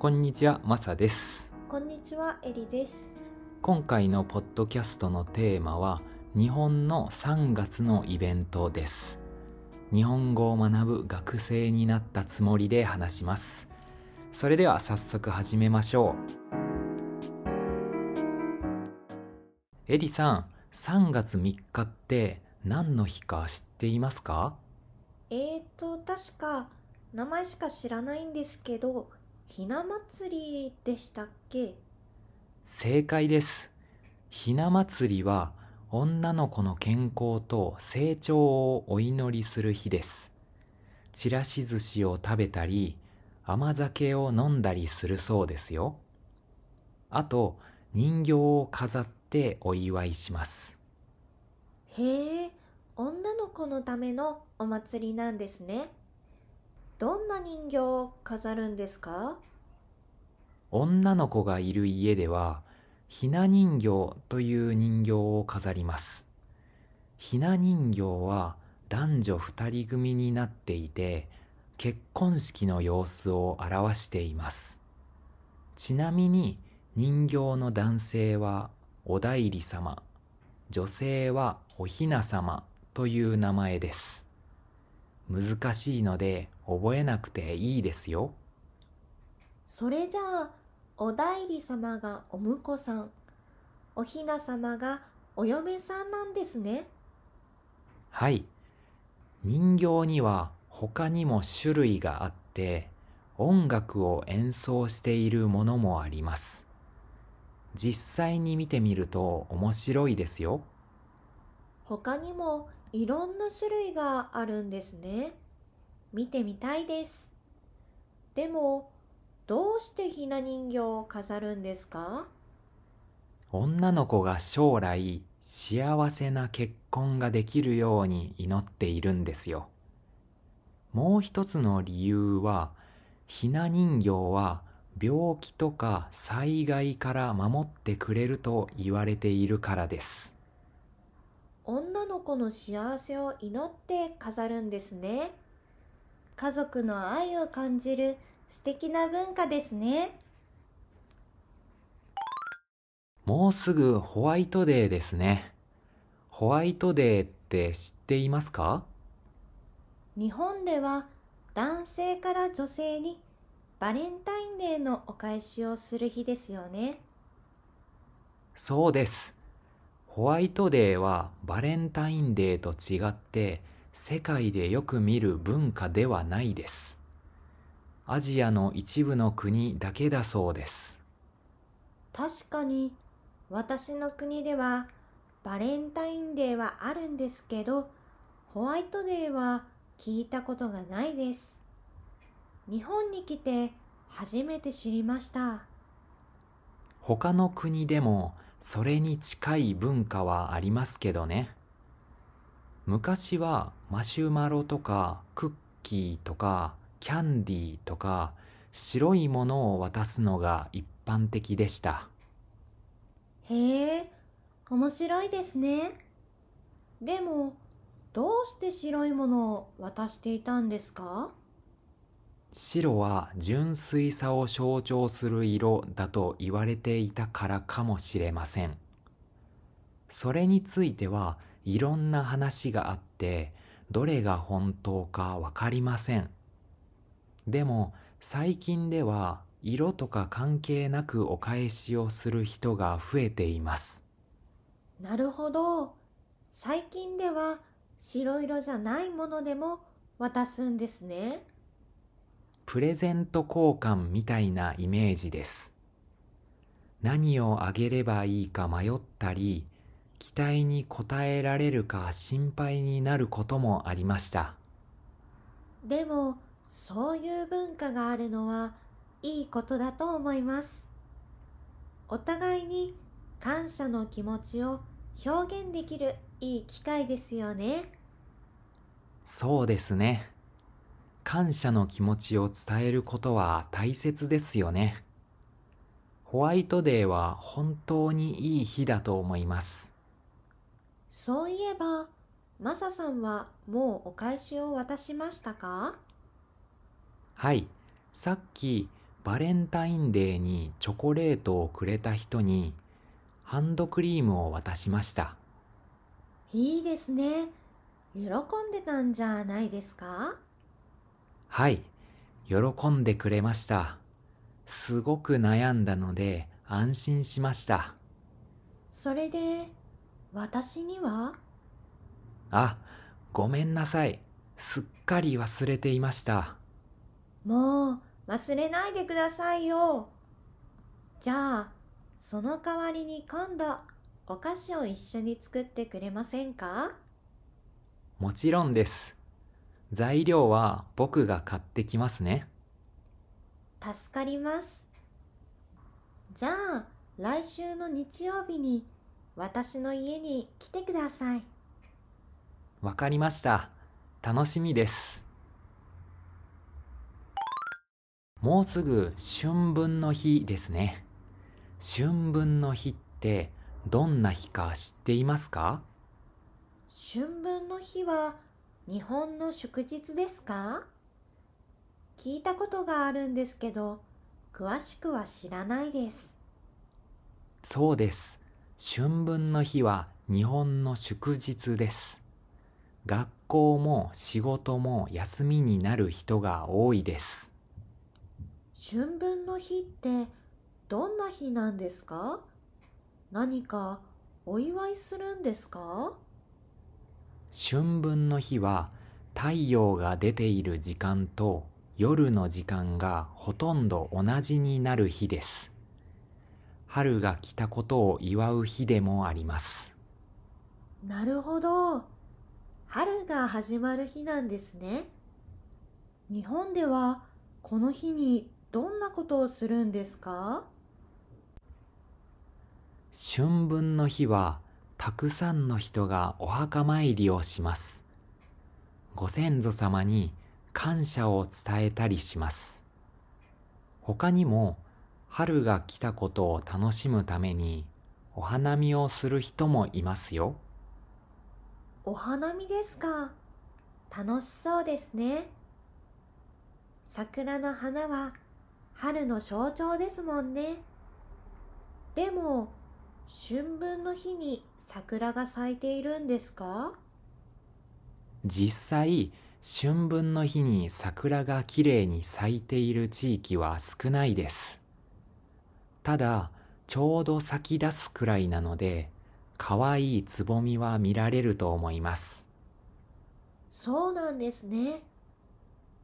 こんにちは、まさです。こんにちは、えりです。今回のポッドキャストのテーマは、日本の3月のイベントです。日本語を学ぶ学生になったつもりで話します。それでは早速始めましょう。えりさん、3月3日って何の日か知っていますかえーと、確か名前しか知らないんですけど、ひな祭りでしたっけ正解です。ひな祭りは女の子の健康と成長をお祈りする日です。ちらし寿司を食べたり、甘酒を飲んだりするそうですよ。あと、人形を飾ってお祝いします。へえ、女の子のためのお祭りなんですね。どんな人形を飾るんですか女の子がいる家では、ひな人形という人形を飾ります。ひな人形は男女二人組になっていて、結婚式の様子を表しています。ちなみに人形の男性はお代理様、女性はおひな様という名前です。難しいので覚えなくていいですよ。それじゃあ、お代理様がお婿さん、お雛様がお嫁さんなんですね。はい。人形には他にも種類があって、音楽を演奏しているものもあります。実際に見てみると面白いですよ。他にもいろんな種類があるんですね。見てみたいです。でも、どうしてひな人形を飾るんですか女の子が将来幸せな結婚ができるように祈っているんですよ。もう一つの理由は、ひな人形は病気とか災害から守ってくれると言われているからです。女の子の幸せを祈って飾るんですね。家族の愛を感じる素敵な文化ですね。もうすぐホワイトデーですね。ホワイトデーって知っていますか日本では男性から女性にバレンタインデーのお返しをする日ですよね。そうです。ホワイトデーはバレンタインデーと違って世界でよく見る文化ではないです。アジアの一部の国だけだそうです。確かに私の国ではバレンタインデーはあるんですけどホワイトデーは聞いたことがないです。日本に来て初めて知りました。他の国でもそれに近い文化はありますけどね昔はマシュマロとかクッキーとかキャンディーとか白いものを渡すのが一般的でしたへえ面白いですねでもどうして白いものを渡していたんですか白は純粋さを象徴する色だと言われていたからかもしれませんそれについてはいろんな話があってどれが本当かわかりませんでも最近では色とか関係なくお返しをする人が増えていますなるほど最近では白色じゃないものでも渡すんですねプレゼント交換みたいなイメージです。何をあげればいいか迷ったり、期待に応えられるか心配になることもありました。でも、そういう文化があるのはいいことだと思います。お互いに感謝の気持ちを表現できるいい機会ですよね。そうですね。感謝の気持ちを伝えることは大切ですよね。ホワイトデーは本当にいい日だと思います。そういえば、マサさんはもうお返しを渡しましたかはい、さっきバレンタインデーにチョコレートをくれた人にハンドクリームを渡しました。いいですね。喜んでたんじゃないですかはい、喜んでくれました。すごく悩んだので安心しました。それで、私にはあ、ごめんなさい。すっかり忘れていました。もう、忘れないでくださいよ。じゃあ、その代わりに今度、お菓子を一緒に作ってくれませんかもちろんです。材料は僕が買ってきますね。助かります。じゃあ、来週の日曜日に私の家に来てください。わかりました。楽しみです。もうすぐ春分の日ですね。春分の日ってどんな日か知っていますか春分の日は日本の祝日ですか聞いたことがあるんですけど、詳しくは知らないです。そうです。春分の日は日本の祝日です。学校も仕事も休みになる人が多いです。春分の日ってどんな日なんですか何かお祝いするんですか春分の日は太陽が出ている時間と夜の時間がほとんど同じになる日です。春が来たことを祝う日でもあります。なるほど。春が始まる日なんですね。日本ではこの日にどんなことをするんですか春分の日はたくさんの人がお墓参りをします。ご先祖様に感謝を伝えたりします。他にも春が来たことを楽しむためにお花見をする人もいますよ。お花見ですか。楽しそうですね。桜の花は春の象徴ですもんね。でも春分の日に桜が咲いているんですか実際春分の日に桜がきれいに咲いている地域は少ないですただちょうど咲き出すくらいなのでかわいいつぼみは見られると思いますそうなんですね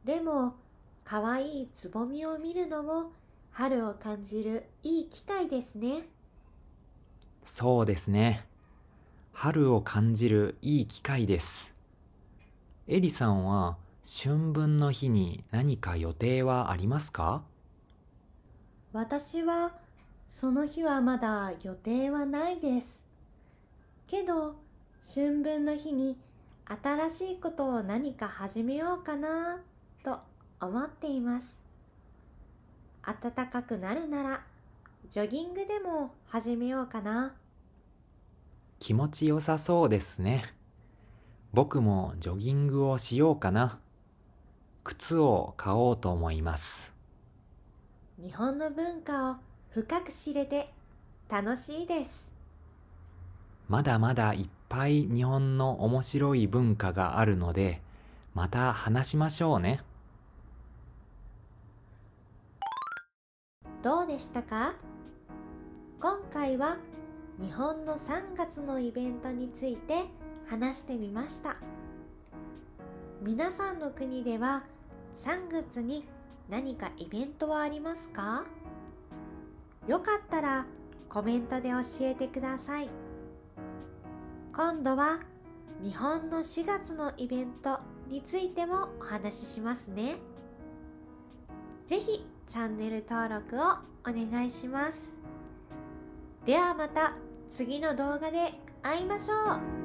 でもかわいいつぼみを見るのも春を感じるいい機会ですね。そうですね。春を感じるいい機会です。エリさんは春分の日に何か予定はありますか私はその日はまだ予定はないです。けど春分の日に新しいことを何か始めようかなと思っています。暖かくなるならジョギングでも始めようかな。気持ちよさそうですね。僕もジョギングをしようかな。靴を買おうと思います。日本の文化を深く知れて楽しいです。まだまだいっぱい日本の面白い文化があるので、また話しましょうね。どうでしたか今回は日本の3月のイベントについて話してみました皆さんの国では3月に何かイベントはありますかよかったらコメントで教えてください今度は日本の4月のイベントについてもお話ししますね是非チャンネル登録をお願いしますではまた次の動画で会いましょう